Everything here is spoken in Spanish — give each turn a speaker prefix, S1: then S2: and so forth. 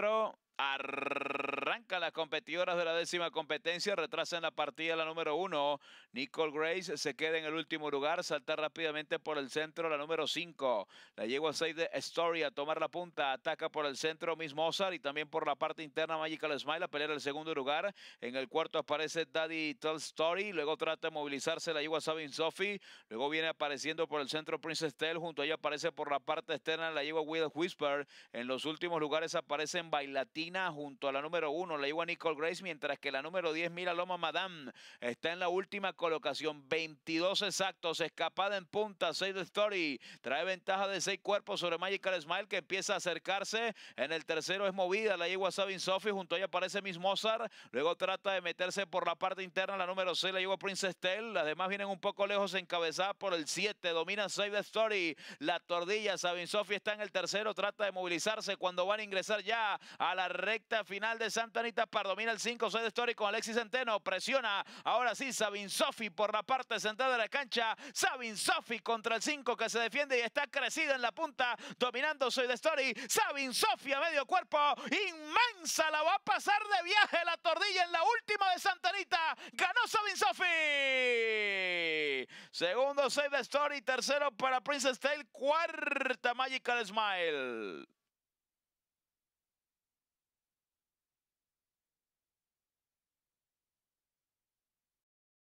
S1: nuestro arranca las competidoras de la décima competencia, retrasa en la partida la número uno. Nicole Grace se queda en el último lugar, salta rápidamente por el centro la número cinco, La yegua 6 de Story a tomar la punta, ataca por el centro Miss Mozart y también por la parte interna Magical Smile a pelear el segundo lugar. En el cuarto aparece Daddy Tell Story, luego trata de movilizarse la yegua Sabin Sophie, luego viene apareciendo por el centro Princess Tell, junto a ella aparece por la parte externa la yegua Will Whisper. En los últimos lugares aparecen Bailatina junto a la número 1 uno, la lleva Nicole Grace, mientras que la número 10, Mira Loma Madame, está en la última colocación. 22 exactos, escapada en punta, Save the Story. Trae ventaja de 6 cuerpos sobre Magical Smile, que empieza a acercarse. En el tercero es movida la lleva Sabin Sophie, junto a ella aparece Miss Mozart. Luego trata de meterse por la parte interna, la número 6, la lleva Princess Tell. Las demás vienen un poco lejos, encabezada por el 7. Domina Save the Story. La tordilla, Sabin Sophie está en el tercero, trata de movilizarse cuando van a ingresar ya a la recta final de San Santanita para Domina el 5, Soy de Story con Alexis Centeno. Presiona. Ahora sí, Sabin Sofi por la parte central de la cancha. Sabin Sofi contra el 5 que se defiende y está crecida en la punta. Dominando Soy de Story. Sabin Sofi a medio cuerpo. Inmensa. La va a pasar de viaje la tordilla en la última de Santanita. Ganó Sabin Sofi. Segundo Save de Story. Tercero para Princess Tail, Cuarta Magical Smile.